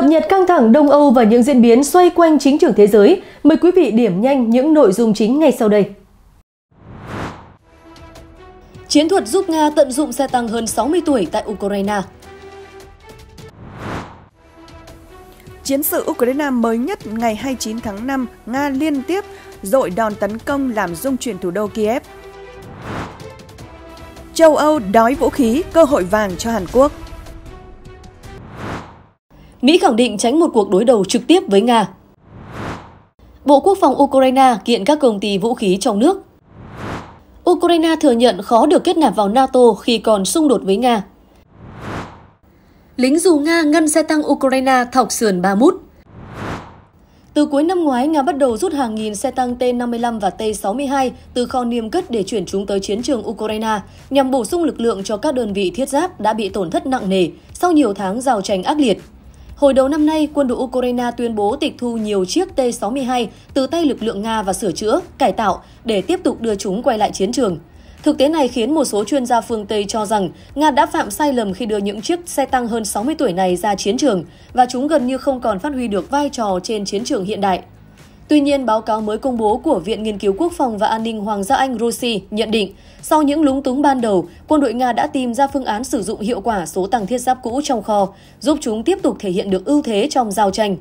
Cập nhật căng thẳng Đông Âu và những diễn biến xoay quanh chính trường thế giới, mời quý vị điểm nhanh những nội dung chính ngay sau đây. Chiến thuật giúp Nga tận dụng xe tăng hơn 60 tuổi tại Ukraine Chiến sự Ukraine mới nhất ngày 29 tháng 5, Nga liên tiếp dội đòn tấn công làm rung chuyển thủ đô Kiev. Châu Âu đói vũ khí, cơ hội vàng cho Hàn Quốc – Mỹ khẳng định tránh một cuộc đối đầu trực tiếp với Nga. Bộ Quốc phòng Ukraine kiện các công ty vũ khí trong nước. Ukraine thừa nhận khó được kết nạp vào NATO khi còn xung đột với Nga. Lính dù Nga ngăn xe tăng Ukraine thọc sườn ba mút. Từ cuối năm ngoái, Nga bắt đầu rút hàng nghìn xe tăng T-55 và T-62 từ kho niêm cất để chuyển chúng tới chiến trường Ukraine, nhằm bổ sung lực lượng cho các đơn vị thiết giáp đã bị tổn thất nặng nề sau nhiều tháng giao tranh ác liệt. Hồi đầu năm nay, quân đội Ukraine tuyên bố tịch thu nhiều chiếc T-62 từ tay lực lượng Nga và sửa chữa, cải tạo để tiếp tục đưa chúng quay lại chiến trường. Thực tế này khiến một số chuyên gia phương Tây cho rằng Nga đã phạm sai lầm khi đưa những chiếc xe tăng hơn 60 tuổi này ra chiến trường và chúng gần như không còn phát huy được vai trò trên chiến trường hiện đại. Tuy nhiên, báo cáo mới công bố của Viện Nghiên cứu Quốc phòng và An ninh Hoàng gia Anh Rossi nhận định, sau những lúng túng ban đầu, quân đội Nga đã tìm ra phương án sử dụng hiệu quả số tăng thiết giáp cũ trong kho, giúp chúng tiếp tục thể hiện được ưu thế trong giao tranh.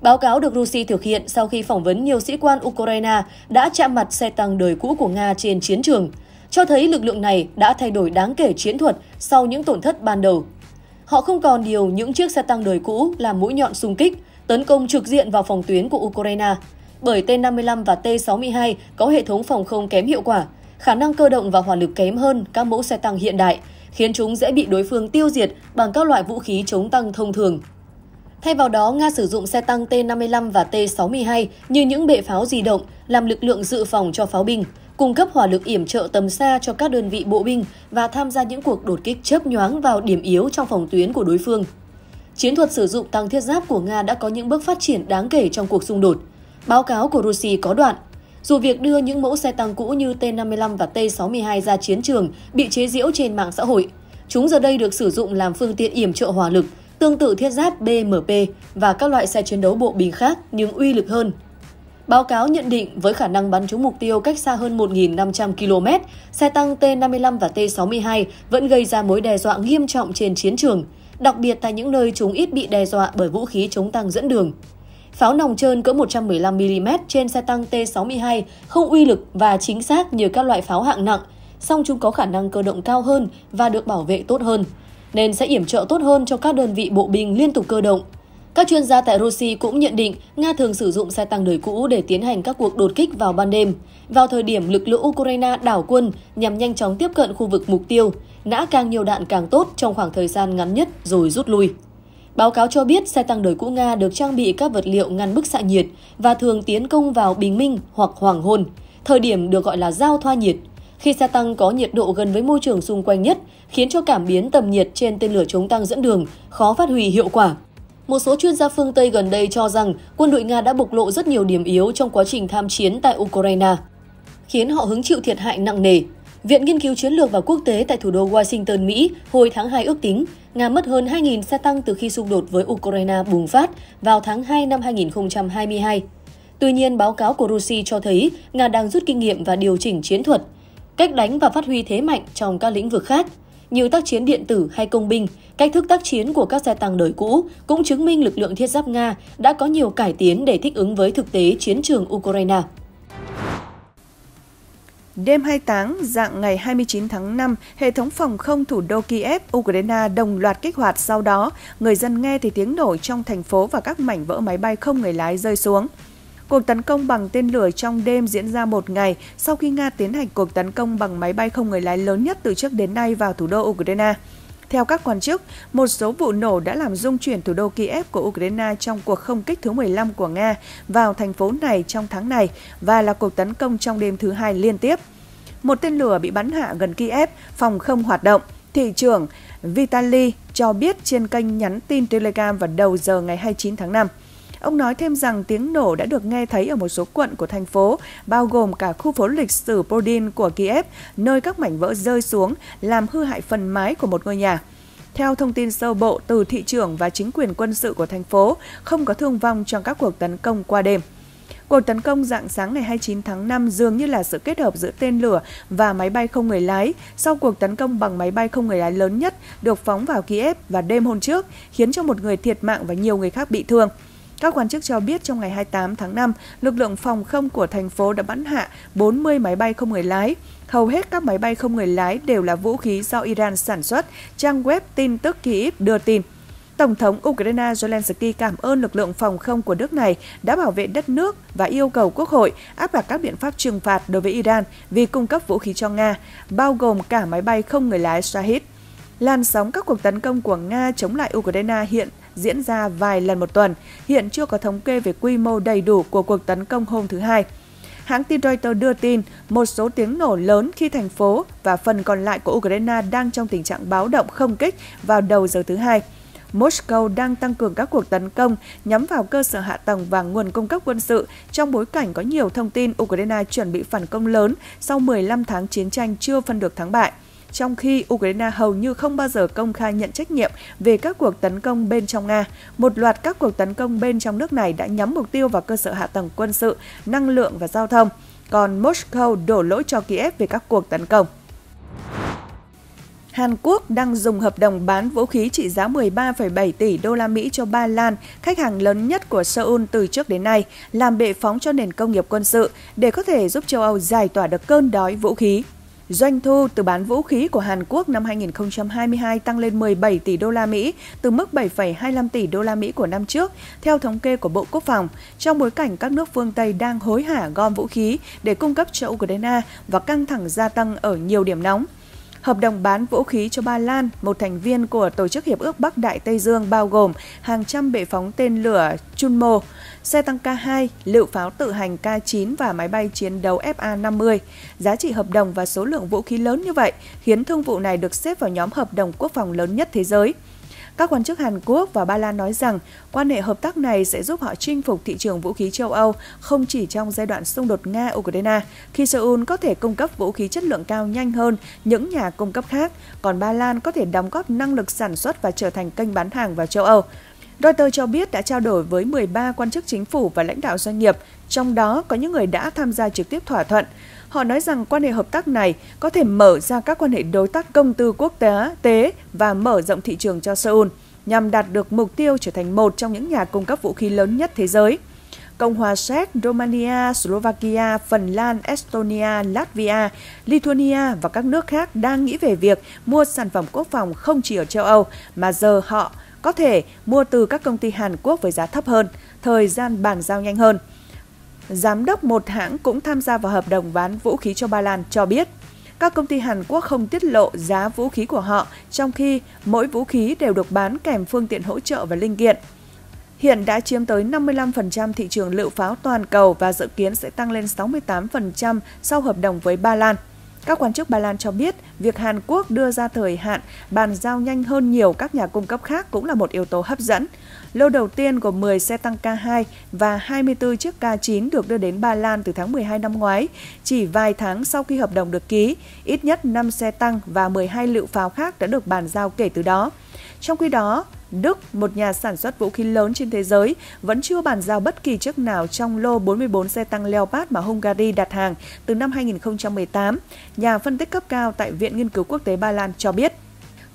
Báo cáo được Russia thực hiện sau khi phỏng vấn nhiều sĩ quan Ukraine đã chạm mặt xe tăng đời cũ của Nga trên chiến trường, cho thấy lực lượng này đã thay đổi đáng kể chiến thuật sau những tổn thất ban đầu. Họ không còn điều những chiếc xe tăng đời cũ làm mũi nhọn xung kích, tấn công trực diện vào phòng tuyến của Ukraine, bởi T-55 và T-62 có hệ thống phòng không kém hiệu quả, khả năng cơ động và hỏa lực kém hơn các mẫu xe tăng hiện đại, khiến chúng dễ bị đối phương tiêu diệt bằng các loại vũ khí chống tăng thông thường. Thay vào đó, Nga sử dụng xe tăng T-55 và T-62 như những bệ pháo di động, làm lực lượng dự phòng cho pháo binh, cung cấp hỏa lực yểm trợ tầm xa cho các đơn vị bộ binh và tham gia những cuộc đột kích chớp nhoáng vào điểm yếu trong phòng tuyến của đối phương. Chiến thuật sử dụng tăng thiết giáp của Nga đã có những bước phát triển đáng kể trong cuộc xung đột – Báo cáo của Rusi có đoạn, dù việc đưa những mẫu xe tăng cũ như T-55 và T-62 ra chiến trường bị chế giễu trên mạng xã hội, chúng giờ đây được sử dụng làm phương tiện yểm trợ hỏa lực, tương tự thiết giáp BMP và các loại xe chiến đấu bộ binh khác nhưng uy lực hơn. Báo cáo nhận định với khả năng bắn trúng mục tiêu cách xa hơn 1.500 km, xe tăng T-55 và T-62 vẫn gây ra mối đe dọa nghiêm trọng trên chiến trường, đặc biệt tại những nơi chúng ít bị đe dọa bởi vũ khí chống tăng dẫn đường. Pháo nòng trơn cỡ 115mm trên xe tăng T-62 không uy lực và chính xác như các loại pháo hạng nặng, song chúng có khả năng cơ động cao hơn và được bảo vệ tốt hơn, nên sẽ yểm trợ tốt hơn cho các đơn vị bộ binh liên tục cơ động. Các chuyên gia tại Rossi cũng nhận định Nga thường sử dụng xe tăng đời cũ để tiến hành các cuộc đột kích vào ban đêm, vào thời điểm lực lượng Ukraine đảo quân nhằm nhanh chóng tiếp cận khu vực mục tiêu, nã càng nhiều đạn càng tốt trong khoảng thời gian ngắn nhất rồi rút lui. Báo cáo cho biết xe tăng đời cũ Nga được trang bị các vật liệu ngăn bức xạ nhiệt và thường tiến công vào bình minh hoặc hoàng hôn, thời điểm được gọi là giao thoa nhiệt. Khi xe tăng có nhiệt độ gần với môi trường xung quanh nhất, khiến cho cảm biến tầm nhiệt trên tên lửa chống tăng dẫn đường khó phát huy hiệu quả. Một số chuyên gia phương Tây gần đây cho rằng quân đội Nga đã bộc lộ rất nhiều điểm yếu trong quá trình tham chiến tại Ukraine, khiến họ hứng chịu thiệt hại nặng nề. Viện Nghiên cứu Chiến lược và Quốc tế tại thủ đô Washington, Mỹ hồi tháng 2 ước tính Nga mất hơn 2.000 xe tăng từ khi xung đột với Ukraine bùng phát vào tháng 2 năm 2022. Tuy nhiên, báo cáo của Russia cho thấy Nga đang rút kinh nghiệm và điều chỉnh chiến thuật, cách đánh và phát huy thế mạnh trong các lĩnh vực khác như tác chiến điện tử hay công binh, cách thức tác chiến của các xe tăng đời cũ cũng chứng minh lực lượng thiết giáp Nga đã có nhiều cải tiến để thích ứng với thực tế chiến trường Ukraine. Đêm hai táng, dạng ngày 29 tháng 5, hệ thống phòng không thủ đô Kiev, Ukraine đồng loạt kích hoạt sau đó. Người dân nghe thì tiếng nổ trong thành phố và các mảnh vỡ máy bay không người lái rơi xuống. Cuộc tấn công bằng tên lửa trong đêm diễn ra một ngày sau khi Nga tiến hành cuộc tấn công bằng máy bay không người lái lớn nhất từ trước đến nay vào thủ đô Ukraine. Theo các quan chức, một số vụ nổ đã làm rung chuyển thủ đô Kiev của Ukraine trong cuộc không kích thứ 15 của Nga vào thành phố này trong tháng này và là cuộc tấn công trong đêm thứ hai liên tiếp. Một tên lửa bị bắn hạ gần Kiev, phòng không hoạt động. Thị trưởng Vitaly cho biết trên kênh nhắn tin Telegram vào đầu giờ ngày 29 tháng 5. Ông nói thêm rằng tiếng nổ đã được nghe thấy ở một số quận của thành phố, bao gồm cả khu phố lịch sử Podin của Kiev, nơi các mảnh vỡ rơi xuống làm hư hại phần mái của một ngôi nhà. Theo thông tin sơ bộ từ thị trưởng và chính quyền quân sự của thành phố, không có thương vong trong các cuộc tấn công qua đêm. Cuộc tấn công dạng sáng ngày 29 tháng 5 dường như là sự kết hợp giữa tên lửa và máy bay không người lái sau cuộc tấn công bằng máy bay không người lái lớn nhất được phóng vào Kiev vào đêm hôm trước, khiến cho một người thiệt mạng và nhiều người khác bị thương. Các quan chức cho biết trong ngày 28 tháng 5, lực lượng phòng không của thành phố đã bắn hạ 40 máy bay không người lái. Hầu hết các máy bay không người lái đều là vũ khí do Iran sản xuất, trang web tin tức Kyiv đưa tin. Tổng thống Ukraine Zelensky cảm ơn lực lượng phòng không của nước này đã bảo vệ đất nước và yêu cầu Quốc hội áp đặt các biện pháp trừng phạt đối với Iran vì cung cấp vũ khí cho Nga, bao gồm cả máy bay không người lái Shahid. Làn sóng các cuộc tấn công của Nga chống lại Ukraine hiện diễn ra vài lần một tuần, hiện chưa có thống kê về quy mô đầy đủ của cuộc tấn công hôm thứ Hai. Hãng tin Reuters đưa tin một số tiếng nổ lớn khi thành phố và phần còn lại của Ukraine đang trong tình trạng báo động không kích vào đầu giờ thứ Hai. Moscow đang tăng cường các cuộc tấn công nhắm vào cơ sở hạ tầng và nguồn cung cấp quân sự trong bối cảnh có nhiều thông tin Ukraine chuẩn bị phản công lớn sau 15 tháng chiến tranh chưa phân được thắng bại trong khi Ukraine hầu như không bao giờ công khai nhận trách nhiệm về các cuộc tấn công bên trong Nga. Một loạt các cuộc tấn công bên trong nước này đã nhắm mục tiêu vào cơ sở hạ tầng quân sự, năng lượng và giao thông, còn Moscow đổ lỗi cho Kiev về các cuộc tấn công. Hàn Quốc đang dùng hợp đồng bán vũ khí trị giá 13,7 tỷ đô la Mỹ cho Ba Lan, khách hàng lớn nhất của Seoul từ trước đến nay, làm bệ phóng cho nền công nghiệp quân sự để có thể giúp châu Âu giải tỏa được cơn đói vũ khí. Doanh thu từ bán vũ khí của Hàn Quốc năm 2022 tăng lên 17 tỷ đô la Mỹ từ mức 7,25 tỷ đô la Mỹ của năm trước, theo thống kê của Bộ Quốc phòng, trong bối cảnh các nước phương Tây đang hối hả gom vũ khí để cung cấp cho Ukraine và căng thẳng gia tăng ở nhiều điểm nóng hợp đồng bán vũ khí cho Ba Lan, một thành viên của Tổ chức Hiệp ước Bắc Đại Tây Dương bao gồm hàng trăm bệ phóng tên lửa Chunmo, xe tăng K2, lựu pháo tự hành K9 và máy bay chiến đấu FA-50. Giá trị hợp đồng và số lượng vũ khí lớn như vậy khiến thương vụ này được xếp vào nhóm hợp đồng quốc phòng lớn nhất thế giới. Các quan chức Hàn Quốc và Ba Lan nói rằng quan hệ hợp tác này sẽ giúp họ chinh phục thị trường vũ khí châu Âu không chỉ trong giai đoạn xung đột Nga-Ukraine, khi Seoul có thể cung cấp vũ khí chất lượng cao nhanh hơn những nhà cung cấp khác, còn Ba Lan có thể đóng góp năng lực sản xuất và trở thành kênh bán hàng vào châu Âu. Reuters cho biết đã trao đổi với 13 quan chức chính phủ và lãnh đạo doanh nghiệp, trong đó có những người đã tham gia trực tiếp thỏa thuận. Họ nói rằng quan hệ hợp tác này có thể mở ra các quan hệ đối tác công tư quốc tế và mở rộng thị trường cho Seoul nhằm đạt được mục tiêu trở thành một trong những nhà cung cấp vũ khí lớn nhất thế giới. Cộng hòa Séc, Romania, Slovakia, Phần Lan, Estonia, Latvia, Lithuania và các nước khác đang nghĩ về việc mua sản phẩm quốc phòng không chỉ ở châu Âu mà giờ họ có thể mua từ các công ty Hàn Quốc với giá thấp hơn, thời gian bàn giao nhanh hơn giám đốc một hãng cũng tham gia vào hợp đồng bán vũ khí cho Ba Lan cho biết các công ty Hàn Quốc không tiết lộ giá vũ khí của họ, trong khi mỗi vũ khí đều được bán kèm phương tiện hỗ trợ và linh kiện. Hiện đã chiếm tới 55% thị trường lựu pháo toàn cầu và dự kiến sẽ tăng lên 68% sau hợp đồng với Ba Lan. Các quan chức Ba Lan cho biết, việc Hàn Quốc đưa ra thời hạn bàn giao nhanh hơn nhiều các nhà cung cấp khác cũng là một yếu tố hấp dẫn. Lô đầu tiên gồm 10 xe tăng K2 và 24 chiếc K9 được đưa đến Ba Lan từ tháng 12 năm ngoái, chỉ vài tháng sau khi hợp đồng được ký, ít nhất 5 xe tăng và 12 lựu pháo khác đã được bàn giao kể từ đó. Trong khi đó, Đức, một nhà sản xuất vũ khí lớn trên thế giới, vẫn chưa bàn giao bất kỳ chiếc nào trong lô 44 xe tăng Leopard mà Hungary đặt hàng từ năm 2018, nhà phân tích cấp cao tại Viện Nghiên cứu Quốc tế Ba Lan cho biết.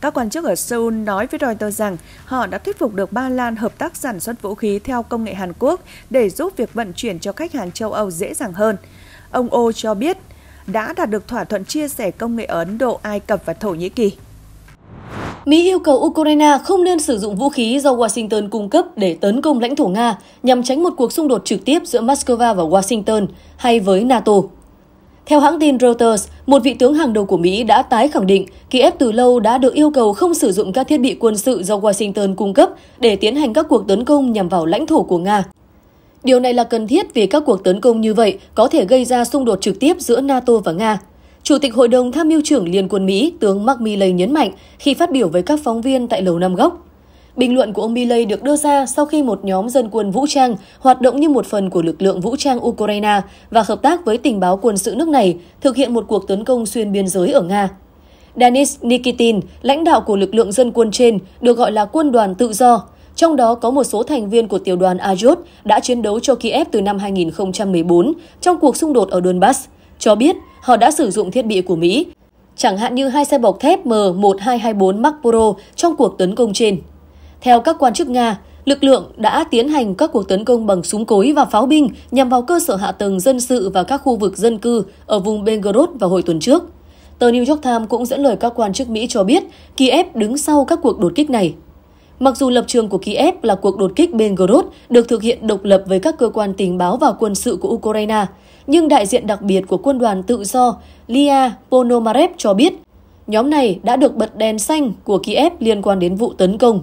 Các quan chức ở Seoul nói với Reuters rằng họ đã thuyết phục được Ba Lan hợp tác sản xuất vũ khí theo công nghệ Hàn Quốc để giúp việc vận chuyển cho khách hàng châu Âu dễ dàng hơn. Ông O cho biết đã đạt được thỏa thuận chia sẻ công nghệ ở Ấn Độ, Ai Cập và Thổ Nhĩ Kỳ. Mỹ yêu cầu Ukraine không nên sử dụng vũ khí do Washington cung cấp để tấn công lãnh thổ Nga nhằm tránh một cuộc xung đột trực tiếp giữa Moscow và Washington hay với NATO. Theo hãng tin Reuters, một vị tướng hàng đầu của Mỹ đã tái khẳng định Kiev từ lâu đã được yêu cầu không sử dụng các thiết bị quân sự do Washington cung cấp để tiến hành các cuộc tấn công nhằm vào lãnh thổ của Nga. Điều này là cần thiết vì các cuộc tấn công như vậy có thể gây ra xung đột trực tiếp giữa NATO và Nga, Chủ tịch Hội đồng Tham mưu trưởng Liên quân Mỹ tướng Mark Milley nhấn mạnh khi phát biểu với các phóng viên tại Lầu Năm Góc. Bình luận của ông Milley được đưa ra sau khi một nhóm dân quân vũ trang hoạt động như một phần của lực lượng vũ trang Ukraine và hợp tác với tình báo quân sự nước này thực hiện một cuộc tấn công xuyên biên giới ở Nga. Denis Nikitin, lãnh đạo của lực lượng dân quân trên, được gọi là quân đoàn tự do, trong đó có một số thành viên của tiểu đoàn Ajot đã chiến đấu cho Kiev từ năm 2014 trong cuộc xung đột ở Donbass, cho biết họ đã sử dụng thiết bị của Mỹ, chẳng hạn như hai xe bọc thép M1224 Mark Pro trong cuộc tấn công trên. Theo các quan chức Nga, lực lượng đã tiến hành các cuộc tấn công bằng súng cối và pháo binh nhằm vào cơ sở hạ tầng dân sự và các khu vực dân cư ở vùng Belgorod vào hồi tuần trước. Tờ New York Times cũng dẫn lời các quan chức Mỹ cho biết Kiev đứng sau các cuộc đột kích này. Mặc dù lập trường của Kiev là cuộc đột kích bên Belgorod được thực hiện độc lập với các cơ quan tình báo và quân sự của Ukraine, nhưng đại diện đặc biệt của quân đoàn tự do Lia Ponomarev cho biết nhóm này đã được bật đèn xanh của Kiev liên quan đến vụ tấn công.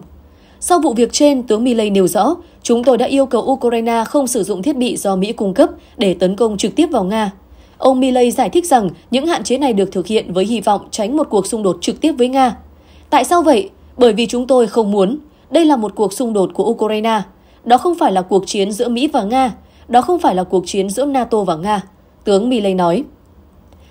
Sau vụ việc trên, tướng Milley nêu rõ, chúng tôi đã yêu cầu Ukraine không sử dụng thiết bị do Mỹ cung cấp để tấn công trực tiếp vào Nga. Ông Milley giải thích rằng những hạn chế này được thực hiện với hy vọng tránh một cuộc xung đột trực tiếp với Nga. Tại sao vậy? Bởi vì chúng tôi không muốn đây là một cuộc xung đột của Ukraine. Đó không phải là cuộc chiến giữa Mỹ và Nga. Đó không phải là cuộc chiến giữa NATO và Nga, tướng Milley nói.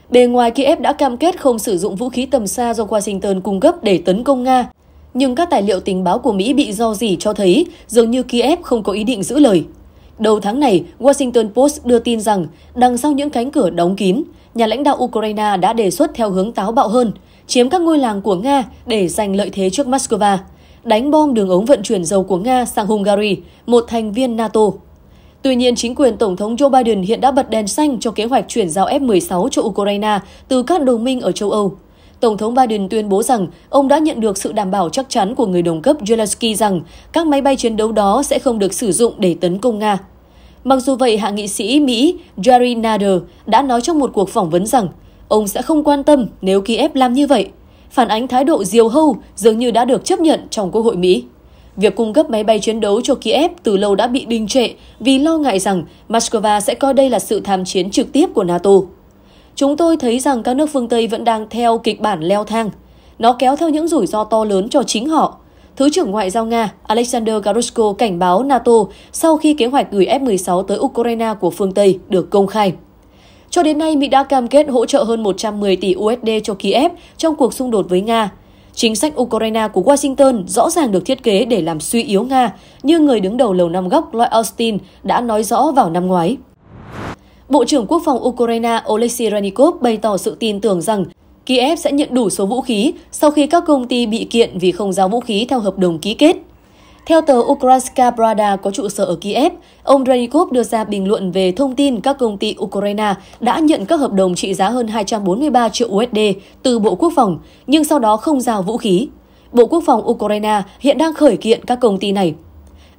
Bề ngoài Kiev đã cam kết không sử dụng vũ khí tầm xa do Washington cung cấp để tấn công Nga, nhưng các tài liệu tình báo của Mỹ bị do dỉ cho thấy dường như Kiev không có ý định giữ lời. Đầu tháng này, Washington Post đưa tin rằng đằng sau những cánh cửa đóng kín, nhà lãnh đạo Ukraine đã đề xuất theo hướng táo bạo hơn, chiếm các ngôi làng của Nga để giành lợi thế trước Moscow đánh bom đường ống vận chuyển dầu của Nga sang Hungary, một thành viên NATO. Tuy nhiên, chính quyền Tổng thống Joe Biden hiện đã bật đèn xanh cho kế hoạch chuyển giao F-16 cho Ukraine từ các đồng minh ở châu Âu. Tổng thống Biden tuyên bố rằng ông đã nhận được sự đảm bảo chắc chắn của người đồng cấp Zelensky rằng các máy bay chiến đấu đó sẽ không được sử dụng để tấn công Nga. Mặc dù vậy, hạ nghị sĩ Mỹ Jerry Nader đã nói trong một cuộc phỏng vấn rằng ông sẽ không quan tâm nếu Kiev làm như vậy – phản ánh thái độ diều hâu dường như đã được chấp nhận trong Quốc hội Mỹ. Việc cung cấp máy bay chiến đấu cho Kiev từ lâu đã bị đình trệ vì lo ngại rằng Moscow sẽ coi đây là sự tham chiến trực tiếp của NATO. Chúng tôi thấy rằng các nước phương Tây vẫn đang theo kịch bản leo thang. Nó kéo theo những rủi ro to lớn cho chính họ. Thứ trưởng Ngoại giao Nga Alexander Garushko cảnh báo NATO sau khi kế hoạch gửi F-16 tới Ukraine của phương Tây được công khai. Cho đến nay, Mỹ đã cam kết hỗ trợ hơn 110 tỷ USD cho Kiev trong cuộc xung đột với Nga. Chính sách Ukraine của Washington rõ ràng được thiết kế để làm suy yếu Nga, như người đứng đầu Lầu Năm Góc Lloyd Austin đã nói rõ vào năm ngoái. Bộ trưởng Quốc phòng Ukraine Oleksiy Renikov bày tỏ sự tin tưởng rằng Kiev sẽ nhận đủ số vũ khí sau khi các công ty bị kiện vì không giao vũ khí theo hợp đồng ký kết. Theo tờ Ukrainska Pravda có trụ sở ở Kiev, ông Renikov đưa ra bình luận về thông tin các công ty Ukraine đã nhận các hợp đồng trị giá hơn 243 triệu USD từ Bộ Quốc phòng, nhưng sau đó không giao vũ khí. Bộ Quốc phòng Ukraine hiện đang khởi kiện các công ty này.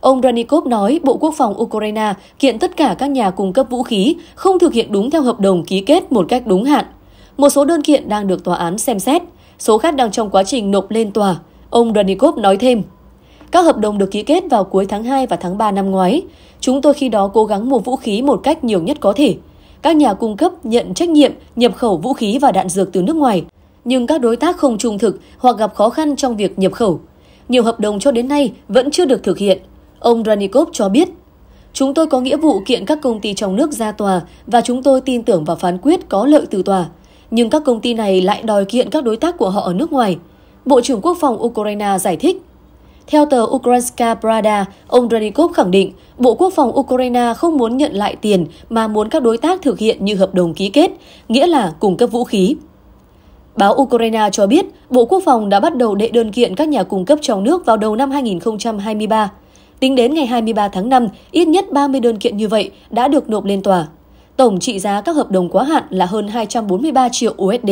Ông Ranikov nói Bộ Quốc phòng Ukraine kiện tất cả các nhà cung cấp vũ khí không thực hiện đúng theo hợp đồng ký kết một cách đúng hạn. Một số đơn kiện đang được tòa án xem xét, số khác đang trong quá trình nộp lên tòa. Ông Ranikov nói thêm. Các hợp đồng được ký kết vào cuối tháng 2 và tháng 3 năm ngoái. Chúng tôi khi đó cố gắng mua vũ khí một cách nhiều nhất có thể. Các nhà cung cấp nhận trách nhiệm nhập khẩu vũ khí và đạn dược từ nước ngoài, nhưng các đối tác không trung thực hoặc gặp khó khăn trong việc nhập khẩu. Nhiều hợp đồng cho đến nay vẫn chưa được thực hiện. Ông Ranikov cho biết, Chúng tôi có nghĩa vụ kiện các công ty trong nước ra tòa và chúng tôi tin tưởng vào phán quyết có lợi từ tòa. Nhưng các công ty này lại đòi kiện các đối tác của họ ở nước ngoài. Bộ trưởng Quốc phòng Ukraine giải thích theo tờ Ukrainska Pravda, ông Renikov khẳng định Bộ Quốc phòng Ukraine không muốn nhận lại tiền mà muốn các đối tác thực hiện như hợp đồng ký kết, nghĩa là cung cấp vũ khí. Báo Ukraine cho biết Bộ Quốc phòng đã bắt đầu đệ đơn kiện các nhà cung cấp trong nước vào đầu năm 2023. Tính đến ngày 23 tháng 5, ít nhất 30 đơn kiện như vậy đã được nộp lên tòa. Tổng trị giá các hợp đồng quá hạn là hơn 243 triệu USD.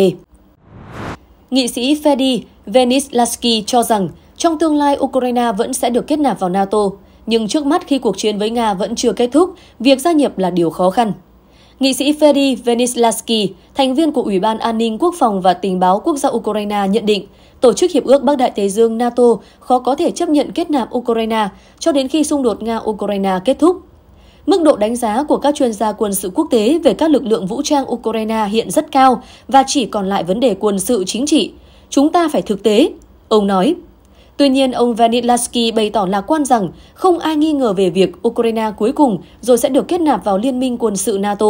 Nghị sĩ Fedi Venislaski cho rằng trong tương lai, Ukraine vẫn sẽ được kết nạp vào NATO, nhưng trước mắt khi cuộc chiến với Nga vẫn chưa kết thúc, việc gia nhập là điều khó khăn. Nghị sĩ Fedy Venislaski, thành viên của Ủy ban An ninh Quốc phòng và Tình báo Quốc gia Ukraine nhận định, Tổ chức Hiệp ước Bắc Đại Tây Dương NATO khó có thể chấp nhận kết nạp Ukraine cho đến khi xung đột Nga-Ukraine kết thúc. Mức độ đánh giá của các chuyên gia quân sự quốc tế về các lực lượng vũ trang Ukraine hiện rất cao và chỉ còn lại vấn đề quân sự chính trị. Chúng ta phải thực tế, ông nói. Tuy nhiên, ông Vanilasky bày tỏ lạc quan rằng không ai nghi ngờ về việc Ukraine cuối cùng rồi sẽ được kết nạp vào Liên minh quân sự NATO.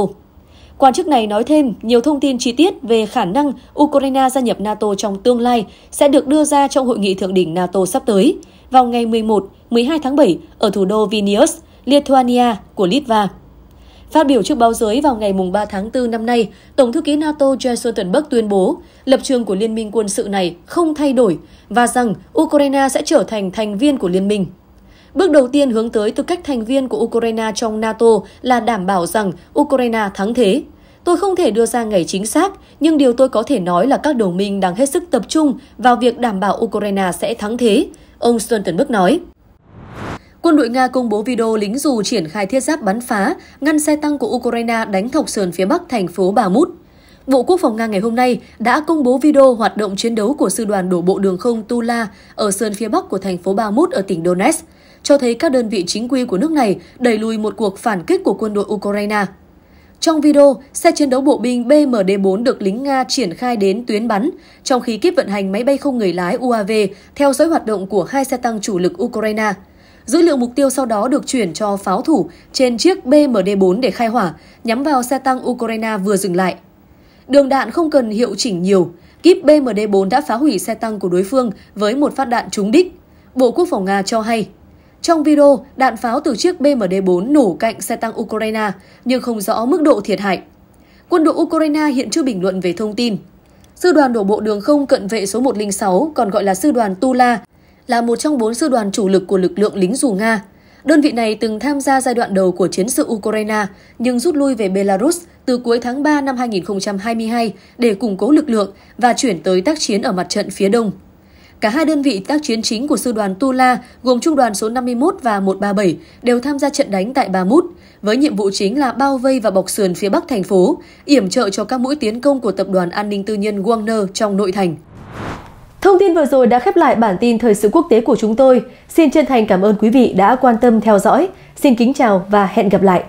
Quan chức này nói thêm, nhiều thông tin chi tiết về khả năng Ukraine gia nhập NATO trong tương lai sẽ được đưa ra trong hội nghị thượng đỉnh NATO sắp tới vào ngày 11-12 tháng 7 ở thủ đô Vilnius, Lithuania của Litva. Phát biểu trước báo giới vào ngày 3 tháng 4 năm nay, Tổng thư ký NATO Jens Stoltenberg tuyên bố lập trường của liên minh quân sự này không thay đổi và rằng Ukraine sẽ trở thành thành viên của liên minh. Bước đầu tiên hướng tới tư cách thành viên của Ukraine trong NATO là đảm bảo rằng Ukraine thắng thế. Tôi không thể đưa ra ngày chính xác, nhưng điều tôi có thể nói là các đồng minh đang hết sức tập trung vào việc đảm bảo Ukraine sẽ thắng thế, ông Stoltenberg nói. Quân đội Nga công bố video lính dù triển khai thiết giáp bắn phá, ngăn xe tăng của Ukraine đánh thọc sườn phía bắc thành phố Bà Mút. Bộ Quốc phòng Nga ngày hôm nay đã công bố video hoạt động chiến đấu của sư đoàn đổ bộ đường không Tula ở sườn phía bắc của thành phố Ba Mút ở tỉnh Donetsk, cho thấy các đơn vị chính quy của nước này đẩy lùi một cuộc phản kích của quân đội Ukraine. Trong video, xe chiến đấu bộ binh BMD-4 được lính Nga triển khai đến tuyến bắn, trong khi kiếp vận hành máy bay không người lái UAV theo dõi hoạt động của hai xe tăng chủ lực Ukraine – Dữ liệu mục tiêu sau đó được chuyển cho pháo thủ trên chiếc BMD-4 để khai hỏa, nhắm vào xe tăng Ukraine vừa dừng lại. Đường đạn không cần hiệu chỉnh nhiều, kíp BMD-4 đã phá hủy xe tăng của đối phương với một phát đạn trúng đích. Bộ Quốc phòng Nga cho hay. Trong video, đạn pháo từ chiếc BMD-4 nổ cạnh xe tăng Ukraine, nhưng không rõ mức độ thiệt hại. Quân đội Ukraine hiện chưa bình luận về thông tin. Sư đoàn đổ bộ đường không cận vệ số 106, còn gọi là sư đoàn Tula, là một trong bốn sư đoàn chủ lực của lực lượng lính dù Nga. Đơn vị này từng tham gia giai đoạn đầu của chiến sự Ukraine nhưng rút lui về Belarus từ cuối tháng 3 năm 2022 để củng cố lực lượng và chuyển tới tác chiến ở mặt trận phía đông. Cả hai đơn vị tác chiến chính của sư đoàn Tula gồm trung đoàn số 51 và 137 đều tham gia trận đánh tại Ba Mút, với nhiệm vụ chính là bao vây và bọc sườn phía bắc thành phố, yểm trợ cho các mũi tiến công của tập đoàn an ninh tư nhân Wagner trong nội thành. Thông tin vừa rồi đã khép lại bản tin thời sự quốc tế của chúng tôi. Xin chân thành cảm ơn quý vị đã quan tâm theo dõi. Xin kính chào và hẹn gặp lại.